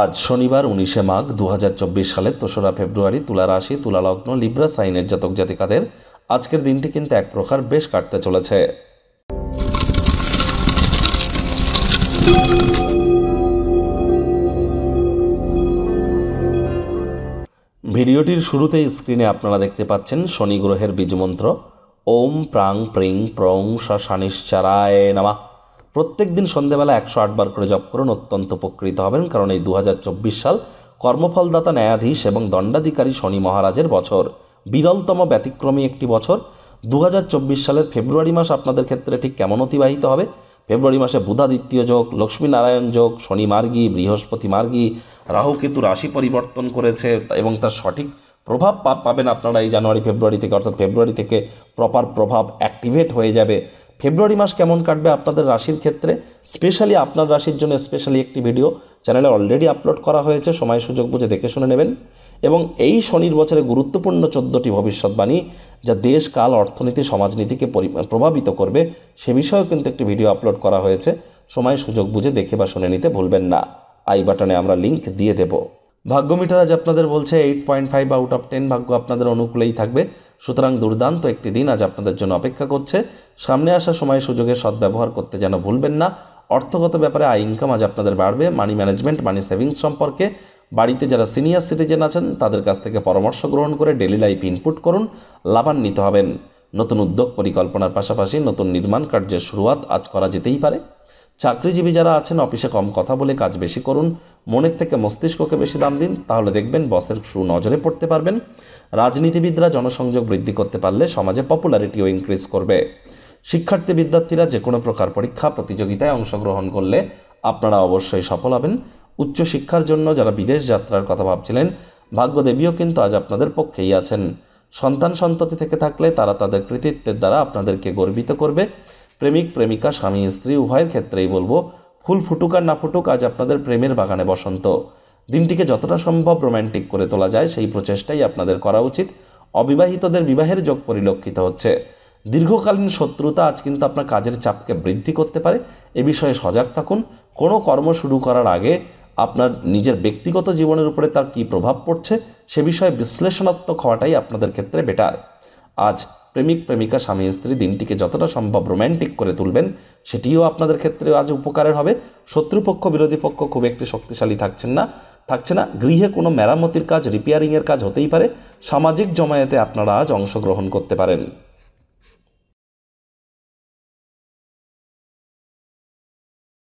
আজ শনিবার উনিশে মাঘ দু সালের তেসরা ফেব্রুয়ারি তুলা রাশি তুলা লগ্ন লিব্রা সাইনের জাতক জাতিকাদের আজকের দিনটি কিন্তু এক প্রকার বেশ কাটতে চলেছে ভিডিওটির শুরুতেই স্ক্রিনে আপনারা দেখতে পাচ্ছেন শনি গ্রহের বীজমন্ত্র ওম প্রাং প্রিং প্রং সানিশ্চারায় নামা প্রত্যেক দিন সন্ধ্যেবেলা একশো আটবার করে জপ করুন অত্যন্ত উপকৃত হবেন কারণ এই দু সাল কর্মফলদাতা ন্যায়াধীশ এবং দণ্ডাধিকারী শনি মহারাজের বছর বিরলতম ব্যতিক্রমী একটি বছর দু সালের ফেব্রুয়ারি মাস আপনাদের ক্ষেত্রে ঠিক কেমন অতিবাহিত হবে ফেব্রুয়ারি মাসে বুধাদিত্য যোগ লক্ষ্মীনারায়ণ যোগ শনি মার্গী বৃহস্পতি মার্গী রাহুকেতু রাশি পরিবর্তন করেছে এবং তার সঠিক প্রভাব পাবেন আপনারা এই জানুয়ারি ফেব্রুয়ারি থেকে অর্থাৎ ফেব্রুয়ারি থেকে প্রপার প্রভাব অ্যাক্টিভেট হয়ে যাবে ফেব্রুয়ারি মাস কেমন কাটবে আপনাদের রাশির ক্ষেত্রে স্পেশালি আপনার রাশির জন্য স্পেশালি একটি ভিডিও চ্যানেলে অলরেডি আপলোড করা হয়েছে সময় সুযোগ বুঝে দেখে শুনে নেবেন এবং এই শনির বছরে গুরুত্বপূর্ণ চোদ্দোটি ভবিষ্যৎবাণী যা দেশ কাল অর্থনীতি সমাজনীতিকে প্রভাবিত করবে সে বিষয়েও কিন্তু একটি ভিডিও আপলোড করা হয়েছে সময় সুযোগ বুঝে দেখে বা শুনে নিতে ভুলবেন না আই বাটনে আমরা লিঙ্ক দিয়ে দেব ভাগ্য মিটার আজ আপনাদের বলছে eight point five out of ten ভাগ্য আপনাদের অনুকূলেই থাকবে সুতরাং দুর্দান্ত একটি দিন আজ আপনাদের জন্য অপেক্ষা করছে সামনে আসা সময় সুযোগের সদ্ব্যবহার করতে যেন ভুলবেন না অর্থগত ব্যাপারে আয় ইনকাম আজ আপনাদের বাড়বে মানি ম্যানেজমেন্ট মানি সেভিংস সম্পর্কে বাড়িতে যারা সিনিয়র সিটিজেন আছেন তাদের কাছ থেকে পরামর্শ গ্রহণ করে ডেলি লাইফ ইনপুট করুন লাভান্বিত হবেন নতুন উদ্যোগ পরিকল্পনার পাশাপাশি নতুন নির্মাণ কার্যের শুরুয়াত আজ করা যেতেই পারে চাকরিজীবী যারা আছেন অফিসে কম কথা বলে কাজ বেশি করুন মনের থেকে মস্তিষ্ককে বেশি দাম দিন তাহলে দেখবেন বসের সুনজরে পড়তে পারবেন রাজনীতিবিদরা জনসংযোগ বৃদ্ধি করতে পারলে সমাজে পপুলারিটিও ইনক্রিজ করবে শিক্ষার্থী বিদ্যার্থীরা যে কোনো প্রকার পরীক্ষা প্রতিযোগিতায় অংশগ্রহণ করলে আপনারা অবশ্যই সফল হবেন উচ্চশিক্ষার জন্য যারা বিদেশ যাত্রার কথা ভাবছিলেন ভাগ্যদেবীও কিন্তু আজ আপনাদের পক্ষেই আছেন সন্তান সন্ততি থেকে থাকলে তারা তাদের কৃতিত্বের দ্বারা আপনাদেরকে গর্বিত করবে প্রেমিক প্রেমিকা স্বামী স্ত্রী উভয়ের ক্ষেত্রেই বলবো ফুল ফুটুক আর না ফুটুক আজ আপনাদের প্রেমের বাগানে বসন্ত দিনটিকে যতটা সম্ভব রোম্যান্টিক করে তোলা যায় সেই প্রচেষ্টাই আপনাদের করা উচিত অবিবাহিতদের বিবাহের যোগ পরিলক্ষিত হচ্ছে দীর্ঘকালীন শত্রুতা আজ কিন্তু আপনার কাজের চাপকে বৃদ্ধি করতে পারে এ বিষয়ে সজাগ থাকুন কোনো কর্ম শুরু করার আগে আপনার নিজের ব্যক্তিগত জীবনের উপরে তার কী প্রভাব পড়ছে সে বিষয়ে বিশ্লেষণাত্মক হওয়াটাই আপনাদের ক্ষেত্রে বেটার আজ প্রেমিক প্রেমিকা স্বামী স্ত্রী দিনটিকে যতটা সম্ভব রোম্যান্টিক করে তুলবেন সেটিও আপনাদের ক্ষেত্রে আজ উপকারের হবে শত্রুপক্ষ বিরোধী পক্ষ খুব একটি শক্তিশালী থাকছেন না থাকছে না গৃহে কোনো মেরামতির কাজ রিপেয়ারিংয়ের কাজ হতেই পারে সামাজিক জমায়েতে আপনারা আজ অংশগ্রহণ করতে পারেন